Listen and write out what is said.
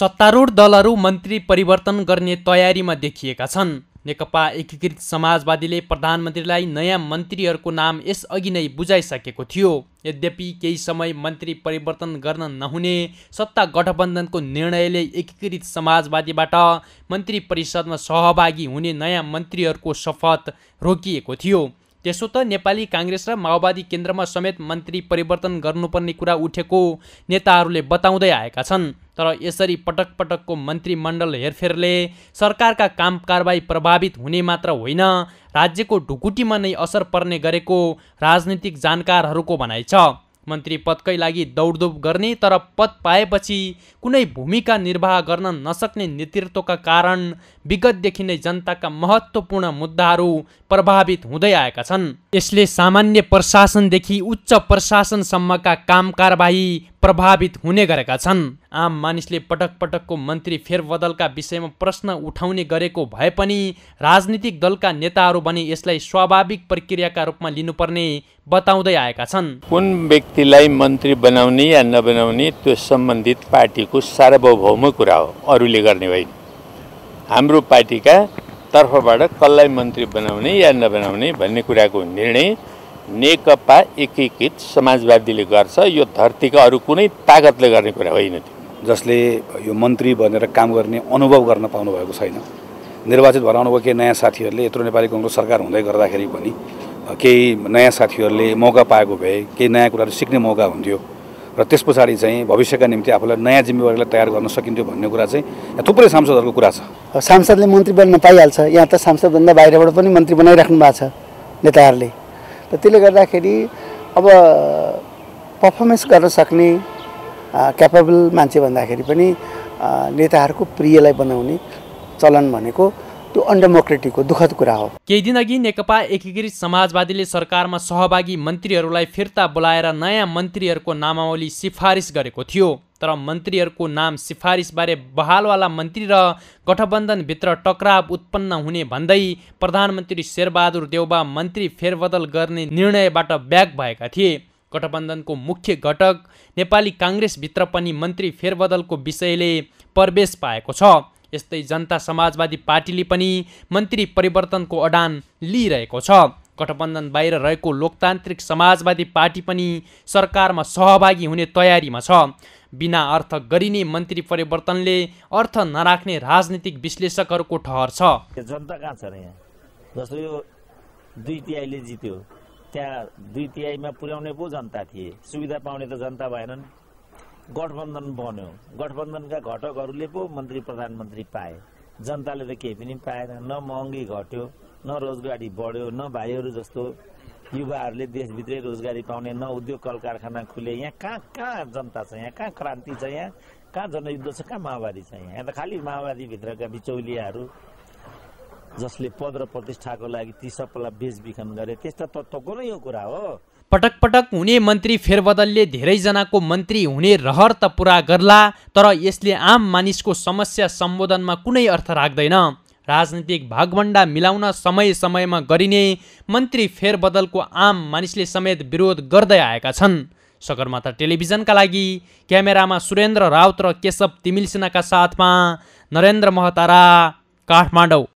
सत्तारूढ दलहरू मन्त्री परिवर्तन गर्ने तयारीमा देखिएका छन् नेकपा एकीकृत समाजवादीले प्रधानमन्त्रीलाई नयाँ मन्त्रीहरूको नाम यसअघि नै बुझाइसकेको थियो यद्यपि केही समय मन्त्री परिवर्तन गर्न नहुने सत्ता गठबन्धनको निर्णयले एकीकृत समाजवादीबाट मन्त्री परिषदमा सहभागी हुने नयाँ मन्त्रीहरूको शपथ रोकिएको थियो त्यसो त नेपाली काङ्ग्रेस र माओवादी केन्द्रमा समेत मन्त्री परिवर्तन गर्नुपर्ने कुरा उठेको नेताहरूले बताउँदै आएका छन् तर यसरी पटक पटकको मन्त्रीमण्डल हेरफेरले सरकारका काम कारवाही प्रभावित हुने मात्र होइन राज्यको ढुकुटीमा नै असर पर्ने गरेको राजनीतिक जानकारहरूको भनाइ छ मन्त्री पदकै लागि दौडधुप गर्ने तर पद पाएपछि कुनै भूमिका निर्वाह गर्न नसक्ने नेतृत्वका कारण विगतदेखि नै जनताका महत्त्वपूर्ण मुद्दाहरू प्रभावित हुँदै आएका छन् यसले सामान्य प्रशासनदेखि उच्च प्रशासनसम्मका काम कारबाही प्रभावित हुने गरेका छन् आम मानिसले पटक पटकको मन्त्री फेरबदलका विषयमा प्रश्न उठाउने गरेको भए पनि राजनीतिक दलका नेताहरू भने यसलाई स्वाभाविक प्रक्रियाका रूपमा लिनुपर्ने बताउँदै आएका छन् कुन व्यक्तिलाई मन्त्री बनाउने या नबनाउने त्यो सम्बन्धित पार्टीको सार्वभौम कुरा हो अरूले गर्ने होइन हाम्रो पार्टीका तर्फबाट कसलाई मन्त्री बनाउने या नबनाउने भन्ने कुराको निर्णय नेकपा एकीकृत समाजवादीले गर्छ यो धरतीका अरू कुनै तागतले गर्ने कुरा होइन त्यो जसले यो मन्त्री भनेर काम गर्ने अनुभव गर्न पाउनुभएको छैन निर्वाचित भएर आउनुभयो केही नयाँ साथीहरूले यत्रो नेपाली कङ्ग्रेस सरकार हुँदै गर्दाखेरि पनि केही नयाँ साथीहरूले मौका पाएको भए केही नयाँ कुराहरू सिक्ने मौका हुन्थ्यो र त्यस पछाडि चाहिँ भविष्यका निम्ति आफूलाई नयाँ जिम्मेवारीलाई तयार गर्न सकिन्थ्यो भन्ने कुरा चाहिँ थुप्रै सांसदहरूको कुरा छ सांसदले मन्त्री बन्न पाइहाल्छ यहाँ त सांसदभन्दा बाहिरबाट पनि मन्त्री बनाइराख्नु भएको छ नेताहरूले र त्यसले गर्दाखेरि अब पर्फर्मेन्स गर्न सक्ने क्यापेबल मान्छे भन्दाखेरि पनि नेताहरूको प्रियलाई बनाउने चलन भनेको त्यो अनडेमोक्रेटिक हो दुःखद कुरा हो केही दिनअघि नेकपा एकीकृत समाजवादीले सरकारमा सहभागी मन्त्रीहरूलाई फिर्ता बोलाएर नयाँ मन्त्रीहरूको नामावली सिफारिस गरेको थियो तर मन्त्रीहरूको नाम सिफारिसबारे बहालवाला मन्त्री र गठबन्धनभित्र टकराव उत्पन्न हुने भन्दै प्रधानमन्त्री शेरबहादुर देउबा मन्त्री फेरबदल गर्ने निर्णयबाट ब्याक भएका थिए गठबन्धनको मुख्य घटक नेपाली काङ्ग्रेसभित्र पनि मन्त्री फेरबदलको विषयले प्रवेश पाएको छ यस्तै जनता समाजवादी पार्टीले पनि मन्त्री परिवर्तनको अडान लिइरहेको छ गठबन्धन बाहिर रहेको लोकतान्त्रिक समाजवादी पार्टी पनि सरकारमा सहभागी हुने तयारीमा छ बिना अर्थ गरिने मन्त्री परिवर्तनले अर्थ नराख्ने राजनीतिक विश्लेषकहरूको ठहर छ जनता कहाँ छ यहाँ जस्तो यो दुई तिहाईले जित्यो त्यहाँ दुई तिहाईमा पुर्याउने पो जनता थिए सुविधा पाउने त जनता भएनन् गठबन्धन बन्यो गठबन्धनका घटकहरूले पो मन्त्री प्रधानमन्त्री पाए जनताले त केही पनि पाएन न महँगी घट्यो न रोजगारी बढ्यो न भाइहरू जस्तो युवाहरूले देशभित्रै रोजगारी पाउने न उद्योग कल कारखाना खुले यहाँ कहाँ कहाँ जनता छ यहाँ कहाँ क्रान्ति छ यहाँ कहाँ जनयुद्ध छ कहाँ माओवादी छ यहाँ त खालि माओवादीभित्रका बिचौलियाहरू जसले पद र प्रतिष्ठाको लागि ती सबलाई बेचबिखन गरे त्यस्ता तत्त्वको नै यो कुरा हो पटक पटक हुने मन्त्री फेरबदलले धेरैजनाको मन्त्री हुने रहर त पुरा गर्ला तर यसले आम मानिसको समस्या सम्बोधनमा कुनै अर्थ राख्दैन राजनीतिक भागभन्डा मिलाउन समय समयमा गरिने मन्त्री फेरबदलको आम मानिसले समेत विरोध गर्दै आएका छन् सगरमाथा टेलिभिजनका लागि क्यामेरामा सुरेन्द्र राउत र केशव तिमिलसेनाका साथमा नरेन्द्र महतारा काठमाडौँ